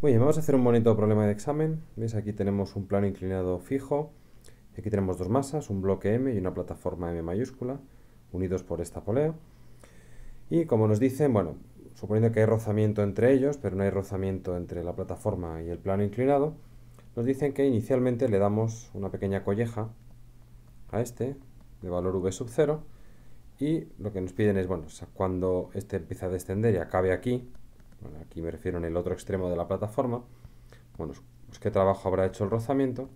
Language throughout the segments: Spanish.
Muy bien, vamos a hacer un bonito problema de examen. ¿Veis? Aquí tenemos un plano inclinado fijo. aquí tenemos dos masas, un bloque M y una plataforma M mayúscula, unidos por esta polea. Y como nos dicen, bueno, suponiendo que hay rozamiento entre ellos, pero no hay rozamiento entre la plataforma y el plano inclinado, nos dicen que inicialmente le damos una pequeña colleja a este, de valor V sub 0, y lo que nos piden es, bueno, cuando este empieza a descender y acabe aquí, aquí me refiero en el otro extremo de la plataforma, bueno, pues qué trabajo habrá hecho el rozamiento,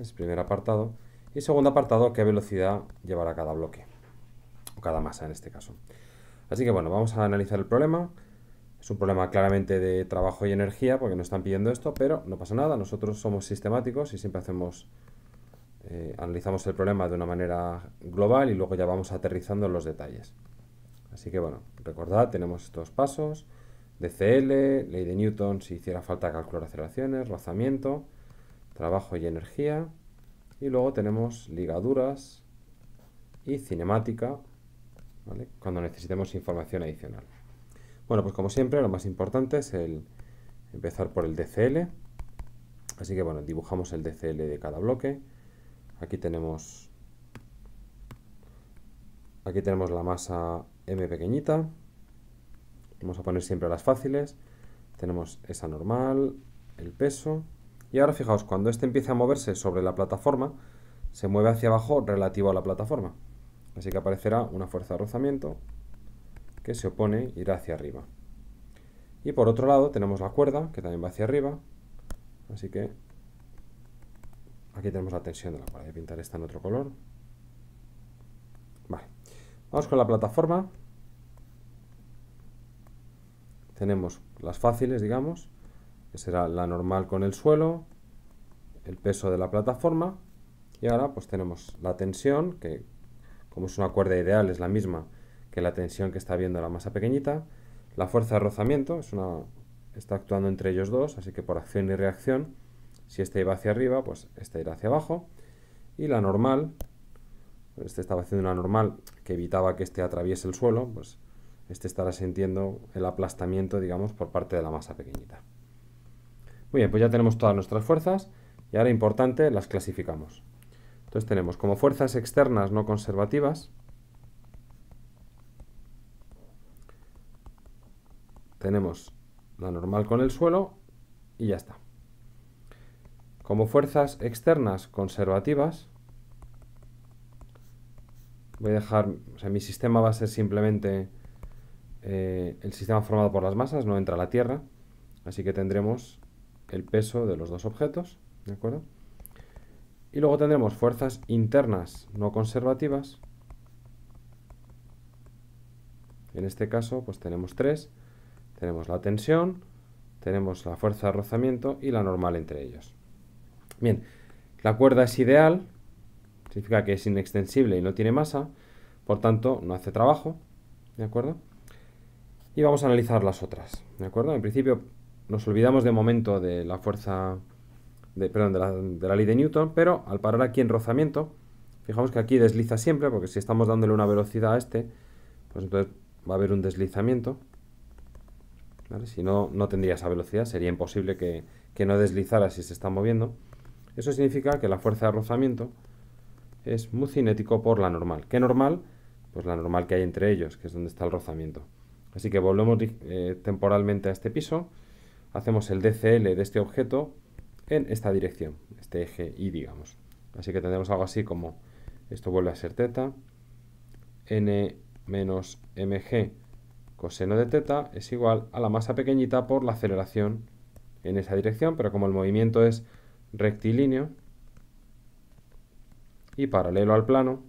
es el primer apartado, y segundo apartado, qué velocidad llevará cada bloque, o cada masa en este caso. Así que bueno, vamos a analizar el problema, es un problema claramente de trabajo y energía, porque nos están pidiendo esto, pero no pasa nada, nosotros somos sistemáticos y siempre hacemos... Eh, analizamos el problema de una manera global y luego ya vamos aterrizando en los detalles. Así que bueno, recordad, tenemos estos pasos, DCL, ley de Newton si hiciera falta calcular aceleraciones, rozamiento, trabajo y energía. Y luego tenemos ligaduras y cinemática, cuando necesitemos información adicional. Bueno, pues como siempre, lo más importante es el empezar por el DCL. Así que bueno, dibujamos el DCL de cada bloque. Aquí tenemos, aquí tenemos la masa M pequeñita, Vamos a poner siempre las fáciles. Tenemos esa normal, el peso. Y ahora fijaos, cuando este empieza a moverse sobre la plataforma, se mueve hacia abajo relativo a la plataforma. Así que aparecerá una fuerza de rozamiento que se opone e irá hacia arriba. Y por otro lado tenemos la cuerda, que también va hacia arriba. Así que aquí tenemos la tensión de la cuerda. Voy a pintar esta en otro color. Vale. Vamos con la plataforma tenemos las fáciles, digamos, que será la normal con el suelo, el peso de la plataforma, y ahora pues tenemos la tensión, que como es una cuerda ideal es la misma que la tensión que está viendo la masa pequeñita, la fuerza de rozamiento, es una, está actuando entre ellos dos, así que por acción y reacción, si este iba hacia arriba, pues este irá hacia abajo, y la normal, pues, este estaba haciendo una normal que evitaba que este atraviese el suelo, pues este estará sintiendo el aplastamiento, digamos, por parte de la masa pequeñita. Muy bien, pues ya tenemos todas nuestras fuerzas y ahora importante, las clasificamos. Entonces tenemos como fuerzas externas no conservativas, tenemos la normal con el suelo y ya está. Como fuerzas externas conservativas, voy a dejar, o sea, mi sistema va a ser simplemente eh, el sistema formado por las masas no entra a la Tierra, así que tendremos el peso de los dos objetos, ¿de acuerdo? Y luego tendremos fuerzas internas no conservativas. En este caso, pues tenemos tres. Tenemos la tensión, tenemos la fuerza de rozamiento y la normal entre ellos. Bien, la cuerda es ideal, significa que es inextensible y no tiene masa, por tanto no hace trabajo, ¿de acuerdo? y vamos a analizar las otras, ¿de acuerdo? En principio nos olvidamos de momento de la fuerza, de, perdón, de la, ley de Newton, pero al parar aquí en rozamiento, fijamos que aquí desliza siempre, porque si estamos dándole una velocidad a este, pues entonces va a haber un deslizamiento. ¿vale? Si no, no tendría esa velocidad, sería imposible que, que no deslizara si se está moviendo. Eso significa que la fuerza de rozamiento es muy cinético por la normal. ¿Qué normal? Pues la normal que hay entre ellos, que es donde está el rozamiento. Así que volvemos eh, temporalmente a este piso, hacemos el DCL de este objeto en esta dirección, este eje Y, digamos. Así que tendremos algo así como, esto vuelve a ser teta, n menos mg coseno de teta es igual a la masa pequeñita por la aceleración en esa dirección, pero como el movimiento es rectilíneo y paralelo al plano,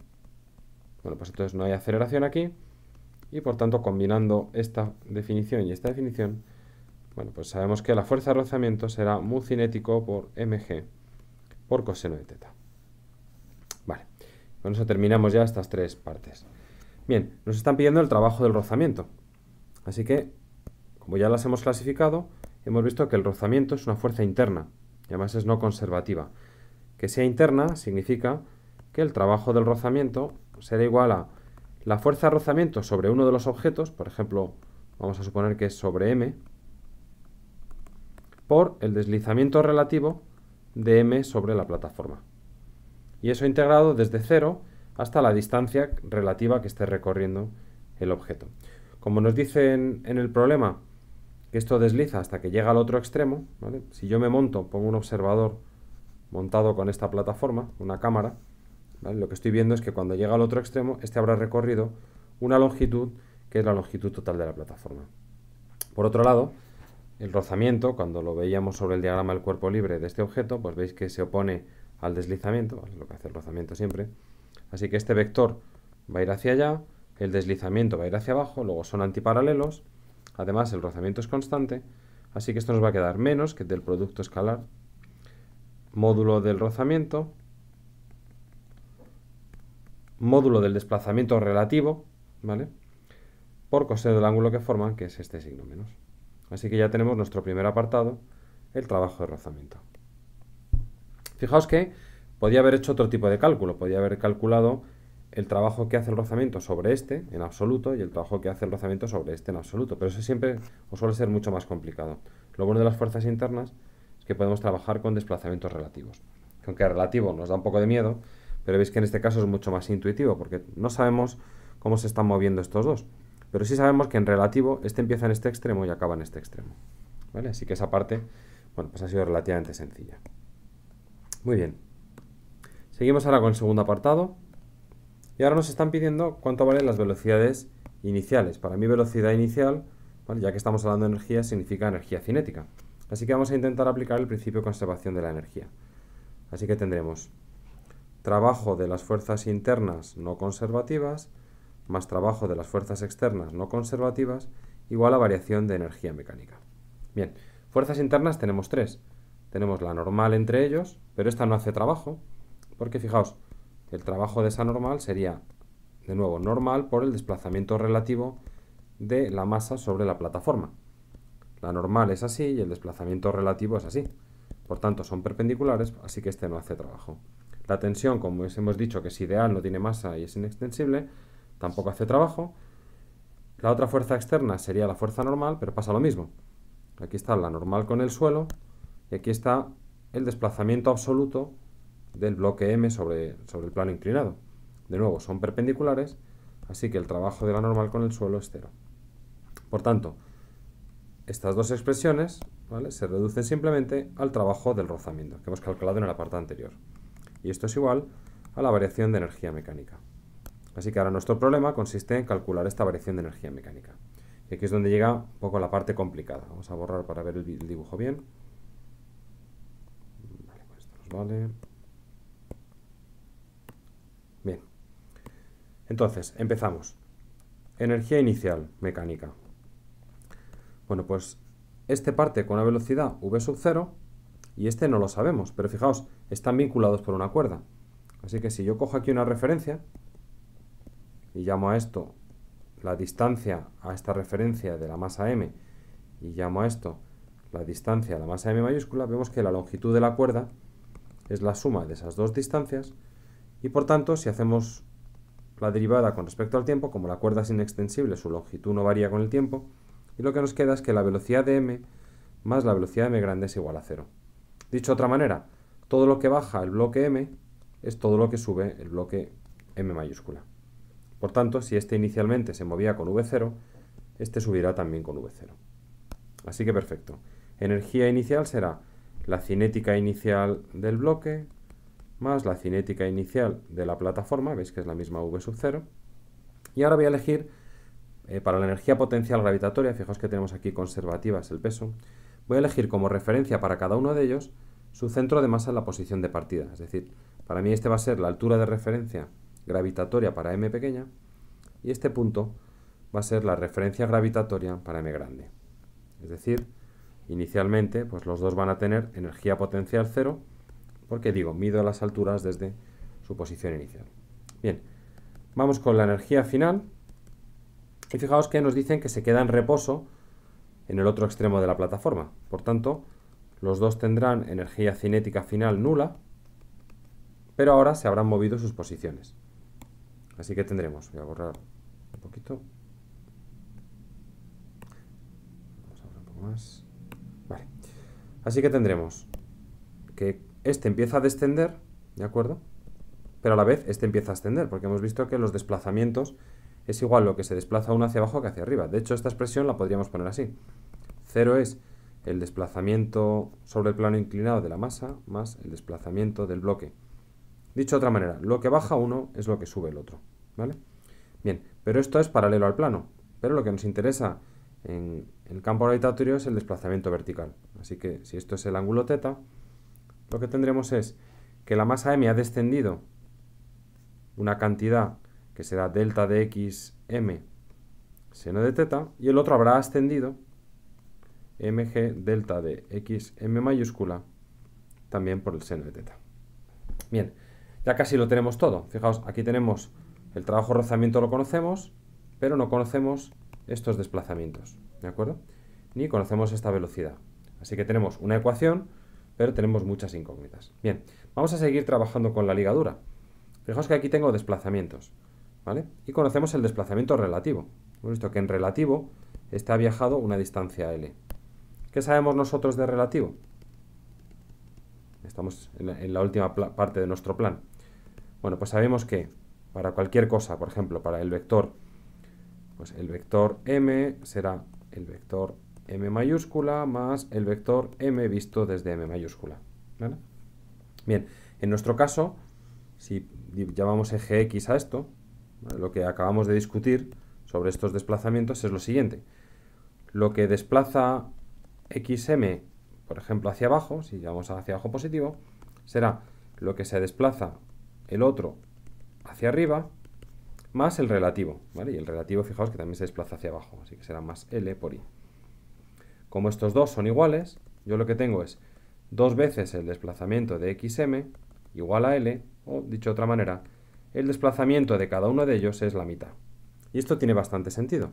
bueno, pues entonces no hay aceleración aquí, y por tanto combinando esta definición y esta definición, bueno, pues sabemos que la fuerza de rozamiento será mu cinético por mg por coseno de teta. Vale, con eso terminamos ya estas tres partes. Bien, nos están pidiendo el trabajo del rozamiento. Así que, como ya las hemos clasificado, hemos visto que el rozamiento es una fuerza interna, y además es no conservativa. Que sea interna significa que el trabajo del rozamiento será igual a la fuerza de rozamiento sobre uno de los objetos, por ejemplo, vamos a suponer que es sobre m, por el deslizamiento relativo de m sobre la plataforma. Y eso integrado desde cero hasta la distancia relativa que esté recorriendo el objeto. Como nos dicen en el problema que esto desliza hasta que llega al otro extremo, si yo me monto, pongo un observador montado con esta plataforma, una cámara, lo que estoy viendo es que cuando llega al otro extremo, este habrá recorrido una longitud que es la longitud total de la plataforma. Por otro lado, el rozamiento, cuando lo veíamos sobre el diagrama del cuerpo libre de este objeto, pues veis que se opone al deslizamiento, lo que hace el rozamiento siempre. Así que este vector va a ir hacia allá, el deslizamiento va a ir hacia abajo, luego son antiparalelos, además el rozamiento es constante, así que esto nos va a quedar menos que del producto escalar módulo del rozamiento módulo del desplazamiento relativo, ¿vale? Por coseno del ángulo que forman, que es este signo menos. Así que ya tenemos nuestro primer apartado, el trabajo de rozamiento. Fijaos que podía haber hecho otro tipo de cálculo, podía haber calculado el trabajo que hace el rozamiento sobre este en absoluto y el trabajo que hace el rozamiento sobre este en absoluto, pero eso siempre os suele ser mucho más complicado. Lo bueno de las fuerzas internas es que podemos trabajar con desplazamientos relativos, aunque relativo nos da un poco de miedo, pero veis que en este caso es mucho más intuitivo porque no sabemos cómo se están moviendo estos dos. Pero sí sabemos que en relativo este empieza en este extremo y acaba en este extremo. ¿Vale? Así que esa parte, bueno, pues ha sido relativamente sencilla. Muy bien. Seguimos ahora con el segundo apartado. Y ahora nos están pidiendo cuánto valen las velocidades iniciales. Para mí velocidad inicial, ya que estamos hablando de energía, significa energía cinética. Así que vamos a intentar aplicar el principio de conservación de la energía. Así que tendremos trabajo de las fuerzas internas no conservativas más trabajo de las fuerzas externas no conservativas igual a variación de energía mecánica. Bien, fuerzas internas tenemos tres. Tenemos la normal entre ellos, pero esta no hace trabajo, porque fijaos, el trabajo de esa normal sería, de nuevo, normal por el desplazamiento relativo de la masa sobre la plataforma. La normal es así y el desplazamiento relativo es así. Por tanto, son perpendiculares, así que este no hace trabajo. La tensión, como hemos dicho, que es ideal, no tiene masa y es inextensible, tampoco hace trabajo. La otra fuerza externa sería la fuerza normal, pero pasa lo mismo. Aquí está la normal con el suelo y aquí está el desplazamiento absoluto del bloque M sobre, el plano inclinado. De nuevo, son perpendiculares, así que el trabajo de la normal con el suelo es cero. Por tanto, estas dos expresiones se reducen simplemente al trabajo del rozamiento que hemos calculado en la parte anterior y esto es igual a la variación de energía mecánica. Así que ahora nuestro problema consiste en calcular esta variación de energía mecánica. Y aquí es donde llega un poco la parte complicada. Vamos a borrar para ver el dibujo bien. Vale, pues esto nos vale. Bien. Entonces, empezamos. Energía inicial mecánica. Bueno, pues este parte con una velocidad v sub 0 y este no lo sabemos, pero fijaos, están vinculados por una cuerda. Así que si yo cojo aquí una referencia y llamo a esto la distancia a esta referencia de la masa m y llamo a esto la distancia a la masa m mayúscula, vemos que la longitud de la cuerda es la suma de esas dos distancias y por tanto si hacemos la derivada con respecto al tiempo, como la cuerda es inextensible, su longitud no varía con el tiempo, y lo que nos queda es que la velocidad de m más la velocidad de m grande es igual a cero. Dicho de otra manera, todo lo que baja el bloque M es todo lo que sube el bloque M mayúscula. Por tanto, si este inicialmente se movía con V0, este subirá también con V0. Así que perfecto. Energía inicial será la cinética inicial del bloque más la cinética inicial de la plataforma, veis que es la misma V sub 0. Y ahora voy a elegir eh, para la energía potencial gravitatoria, fijaos que tenemos aquí conservativas el peso, voy a elegir como referencia para cada uno de ellos su centro de masa en la posición de partida. Es decir, para mí este va a ser la altura de referencia gravitatoria para m pequeña y este punto va a ser la referencia gravitatoria para m grande. Es decir, inicialmente pues los dos van a tener energía potencial cero porque digo, mido las alturas desde su posición inicial. Bien, vamos con la energía final y fijaos que nos dicen que se queda en reposo en el otro extremo de la plataforma. Por tanto, los dos tendrán energía cinética final nula, pero ahora se habrán movido sus posiciones. Así que tendremos, voy a borrar un poquito. Vamos a borrar un poco más. Vale. Así que tendremos que este empieza a descender, ¿de acuerdo? Pero a la vez este empieza a ascender, porque hemos visto que los desplazamientos es igual lo que se desplaza uno hacia abajo que hacia arriba. De hecho, esta expresión la podríamos poner así. Cero es el desplazamiento sobre el plano inclinado de la masa más el desplazamiento del bloque. Dicho de otra manera, lo que baja uno es lo que sube el otro. ¿vale? Bien, pero esto es paralelo al plano. Pero lo que nos interesa en el campo gravitatorio es el desplazamiento vertical. Así que si esto es el ángulo θ, lo que tendremos es que la masa m ha descendido una cantidad que será delta de x m seno de θ y el otro habrá ascendido mg delta de xm mayúscula también por el seno de teta. Bien, ya casi lo tenemos todo. Fijaos, aquí tenemos el trabajo rozamiento lo conocemos, pero no conocemos estos desplazamientos, ¿de acuerdo? Ni conocemos esta velocidad. Así que tenemos una ecuación, pero tenemos muchas incógnitas. Bien, vamos a seguir trabajando con la ligadura. Fijaos que aquí tengo desplazamientos, ¿vale? Y conocemos el desplazamiento relativo. Hemos visto que en relativo está viajado una distancia L. ¿Qué sabemos nosotros de relativo? Estamos en la, última parte de nuestro plan. Bueno, pues sabemos que para cualquier cosa, por ejemplo, para el vector, pues el vector m será el vector m mayúscula más el vector m visto desde m mayúscula. Bien, en nuestro caso, si llamamos eje x a esto, lo que acabamos de discutir sobre estos desplazamientos es lo siguiente. Lo que desplaza XM, por ejemplo, hacia abajo, si llevamos hacia abajo positivo, será lo que se desplaza el otro hacia arriba más el relativo, Y el relativo, fijaos que también se desplaza hacia abajo, así que será más L por I. Como estos dos son iguales, yo lo que tengo es dos veces el desplazamiento de XM igual a L, o dicho de otra manera, el desplazamiento de cada uno de ellos es la mitad. Y esto tiene bastante sentido.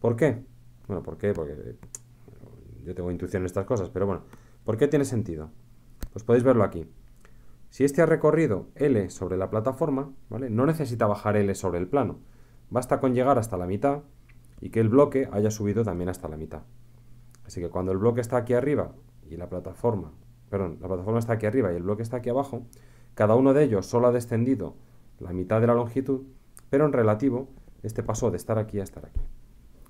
¿Por qué? Bueno, ¿por qué? Porque yo tengo intuición en estas cosas, pero bueno, ¿por qué tiene sentido? Pues podéis verlo aquí. Si este ha recorrido L sobre la plataforma, ¿vale? No necesita bajar L sobre el plano. Basta con llegar hasta la mitad y que el bloque haya subido también hasta la mitad. Así que cuando el bloque está aquí arriba y la plataforma, perdón, la plataforma está aquí arriba y el bloque está aquí abajo, cada uno de ellos solo ha descendido la mitad de la longitud, pero en relativo, este pasó de estar aquí a estar aquí.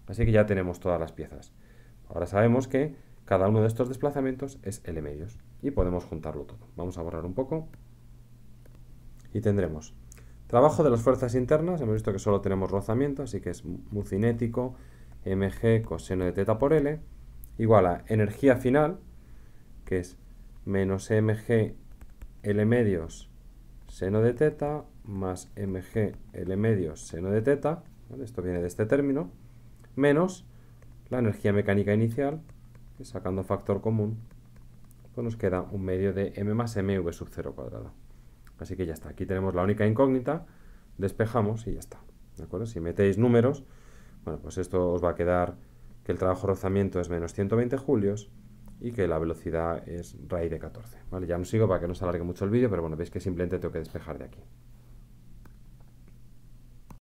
Así que ya tenemos todas las piezas. Ahora sabemos que cada uno de estos desplazamientos es L medios y podemos juntarlo todo. Vamos a borrar un poco y tendremos trabajo de las fuerzas internas. Hemos visto que solo tenemos rozamiento, así que es mu cinético mg coseno de teta por L igual a energía final, que es menos mg L medios seno de teta más mg L medios seno de teta, esto viene de este término, menos la energía mecánica inicial, sacando factor común, pues nos queda un medio de m más mv sub 0 cuadrado. Así que ya está, aquí tenemos la única incógnita, despejamos y ya está. ¿De acuerdo? Si metéis números, bueno, pues esto os va a quedar que el trabajo de rozamiento es menos 120 julios y que la velocidad es raíz de 14. ¿vale? Ya no sigo para que no se alargue mucho el vídeo, pero bueno, veis que simplemente tengo que despejar de aquí.